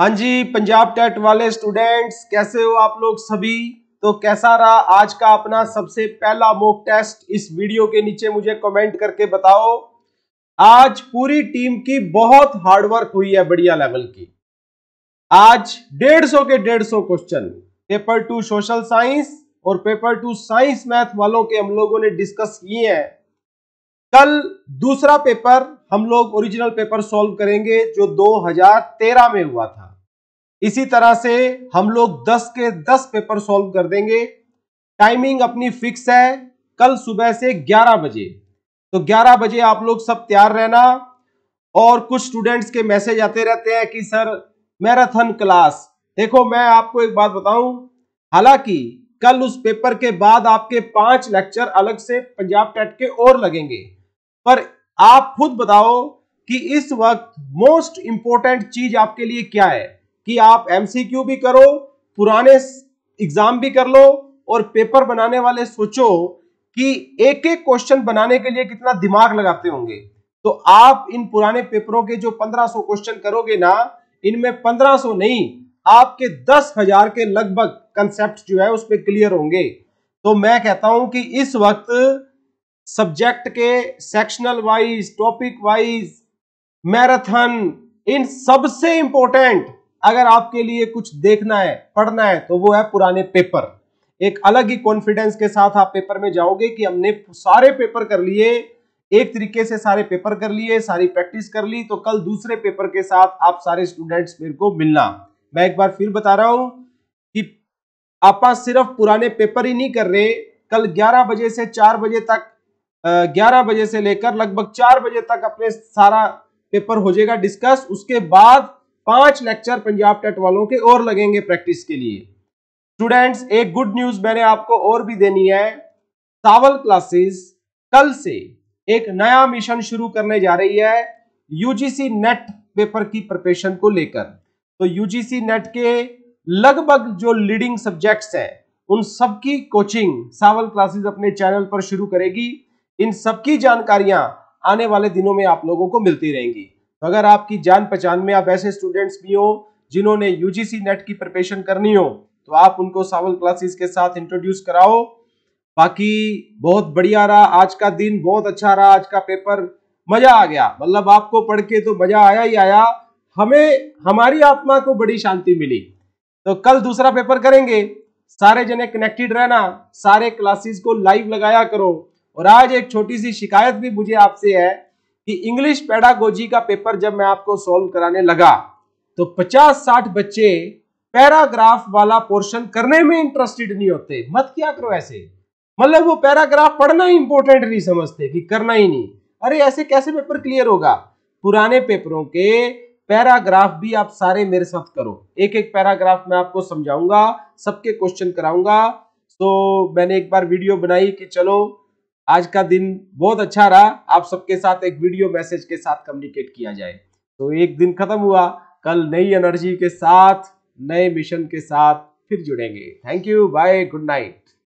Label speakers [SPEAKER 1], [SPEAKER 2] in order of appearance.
[SPEAKER 1] हाँ जी पंजाब टेट वाले स्टूडेंट्स कैसे हो आप लोग सभी तो कैसा रहा आज का अपना सबसे पहला मॉक टेस्ट इस वीडियो के नीचे मुझे कमेंट करके बताओ आज पूरी टीम की बहुत हार्डवर्क हुई है बढ़िया लेवल की आज डेढ़ सौ के डेढ़ सौ question paper two social science और पेपर टू साइंस मैथ वालों के हम लोगों ने डिस्कस किए हैं कल दूसरा पेपर हम लोग ओरिजिनल पेपर सॉल्व करेंगे जो 2013 में हुआ था इसी तरह से हम लोग 10 के 10 पेपर सॉल्व कर देंगे टाइमिंग अपनी फिक्स है कल सुबह से 11 बजे तो 11 बजे आप लोग सब तैयार रहना और कुछ स्टूडेंट्स के मैसेज आते रहते हैं कि सर मैराथन क्लास देखो मैं आपको एक बात बताऊं हालांकि कल उस पेपर के बाद आपके पांच लेक्चर अलग से पंजाब टेट के और लगेंगे पर आप खुद बताओ कि इस वक्त मोस्ट इंपॉर्टेंट चीज आपके लिए क्या है कि आप एमसीक्यू भी करो पुराने एग्जाम भी कर लो और पेपर बनाने वाले सोचो कि एक एक क्वेश्चन बनाने के लिए कितना दिमाग लगाते होंगे तो आप इन पुराने पेपरों के जो 1500 क्वेश्चन करोगे ना इनमें 1500 नहीं आपके 10000 के लगभग कंसेप्ट जो है उस पर क्लियर होंगे तो मैं कहता हूं कि इस वक्त सब्जेक्ट के sectional wise topic wise marathon इन सबसे इंपॉर्टेंट अगर आपके लिए कुछ देखना है पढ़ना है तो वो है पुराने पेपर एक अलग ही कॉन्फिडेंस के साथ आप पेपर में जाओगे कि हमने सारे पेपर कर लिए एक तरीके से सारे पेपर कर लिए सारी प्रैक्टिस कर ली तो कल दूसरे पेपर के साथ आप सारे स्टूडेंट्स मेरे को मिलना मैं एक बार फिर बता रहा हूं कि आप सिर्फ पुराने पेपर ही नहीं कर रहे कल 11 बजे से 4 बजे तक 11 बजे से लेकर लगभग 4 बजे तक अपने सारा पेपर हो जाएगा डिस्कस उसके बाद पांच लेक्चर पंजाब टेट वालों के और लगेंगे प्रैक्टिस के लिए स्टूडेंट्स एक गुड न्यूज मैंने आपको और भी देनी है सावल क्लासेस कल से एक नया मिशन शुरू करने जा रही है यूजीसी नेट पेपर की प्रिपरेशन को लेकर तो यूजीसी नेट के लगभग जो लीडिंग सब्जेक्ट्स हैं उन सबकी कोचिंग सावल क्लासेस अपने चैनल पर शुरू करेगी इन सबकी जानकारियां आने वाले दिनों में आप लोगों को मिलती रहेंगी तो अगर आपकी जान पहचान में आप ऐसे स्टूडेंट्स भी हो जिन्होंने यूजीसी नेट की प्रिपरेशन करनी हो तो आप उनको सावल क्लासेस के साथ इंट्रोड्यूस कराओ बाकी बहुत बढ़िया रहा आज का दिन बहुत अच्छा रहा आज का पेपर मजा आ गया मतलब आपको पढ़ के तो मजा आया ही आया हमें हमारी आत्मा को बड़ी शांति मिली तो कल दूसरा पेपर करेंगे सारे जने कनेक्टेड रहना सारे क्लासेस को लाइव लगाया करो और आज एक छोटी सी शिकायत भी मुझे आपसे है कि इंग्लिश पैडागोजी का पेपर जब मैं आपको सॉल्व कराने लगा तो 50-60 बच्चे पैराग्राफ वाला पोर्शन करने में इंटरेस्टेड नहीं होते मत क्या करो ऐसे मतलब वो पैराग्राफ पढ़ना ही इंपॉर्टेंट नहीं समझते कि करना ही नहीं अरे ऐसे कैसे पेपर क्लियर होगा पुराने पेपरों के पैराग्राफ भी आप सारे मेरे साथ करो एक एक पैराग्राफ मैं आपको समझाऊंगा सबके क्वेश्चन कराऊंगा तो मैंने एक बार वीडियो बनाई कि चलो आज का दिन बहुत अच्छा रहा आप सबके साथ एक वीडियो मैसेज के साथ कम्युनिकेट किया जाए तो एक दिन खत्म हुआ कल नई एनर्जी के साथ नए मिशन के साथ फिर जुड़ेंगे thank you bye good night